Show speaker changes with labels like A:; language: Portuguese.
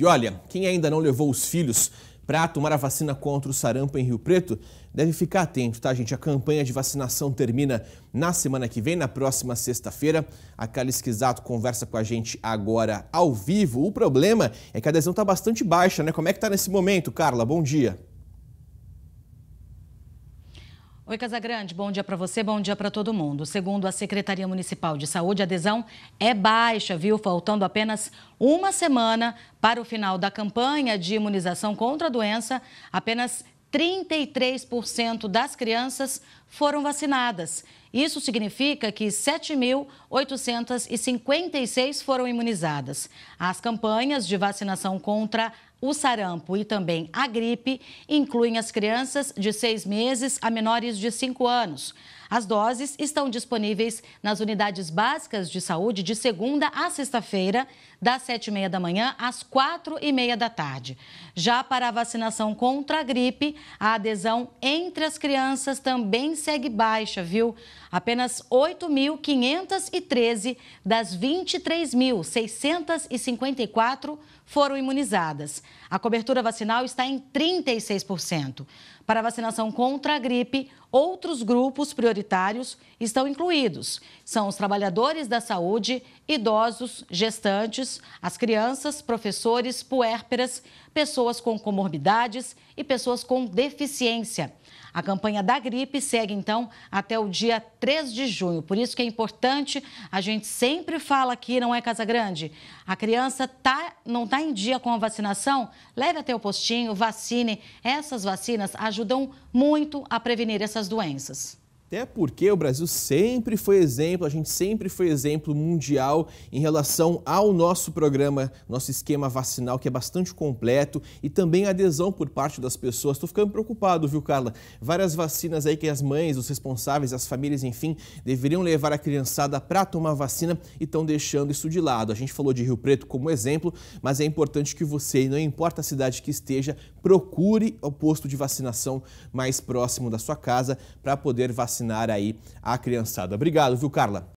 A: E olha, quem ainda não levou os filhos para tomar a vacina contra o sarampo em Rio Preto, deve ficar atento, tá, gente? A campanha de vacinação termina na semana que vem, na próxima sexta-feira. A Carla Esquisato conversa com a gente agora ao vivo. O problema é que a adesão está bastante baixa, né? Como é que está nesse momento, Carla? Bom dia.
B: Oi, Casagrande, bom dia para você, bom dia para todo mundo. Segundo a Secretaria Municipal de Saúde, a adesão é baixa, viu? Faltando apenas uma semana para o final da campanha de imunização contra a doença, apenas 33% das crianças foram vacinadas. Isso significa que 7.856 foram imunizadas. As campanhas de vacinação contra o sarampo e também a gripe incluem as crianças de seis meses a menores de cinco anos. As doses estão disponíveis nas unidades básicas de saúde de segunda a sexta-feira, das sete e meia da manhã às quatro e meia da tarde. Já para a vacinação contra a gripe, a adesão entre as crianças também segue baixa, viu? apenas 8.513 das 23.654 foram imunizadas. A cobertura vacinal está em 36%. Para vacinação contra a gripe, outros grupos prioritários estão incluídos. São os trabalhadores da saúde, idosos, gestantes, as crianças, professores, puérperas, pessoas com comorbidades e pessoas com deficiência. A campanha da gripe segue então até o dia 3 de junho. Por isso que é importante, a gente sempre fala aqui, não é Casa Grande. A criança tá, não está em dia com a vacinação? Leve até o postinho, vacine. Essas vacinas ajudam muito a prevenir essas doenças.
A: Até porque o Brasil sempre foi exemplo, a gente sempre foi exemplo mundial em relação ao nosso programa, nosso esquema vacinal, que é bastante completo, e também adesão por parte das pessoas. Estou ficando preocupado, viu, Carla? Várias vacinas aí que as mães, os responsáveis, as famílias, enfim, deveriam levar a criançada para tomar vacina e estão deixando isso de lado. A gente falou de Rio Preto como exemplo, mas é importante que você, não importa a cidade que esteja, procure o posto de vacinação mais próximo da sua casa para poder vacinar vacinar aí a criançada. Obrigado, viu, Carla?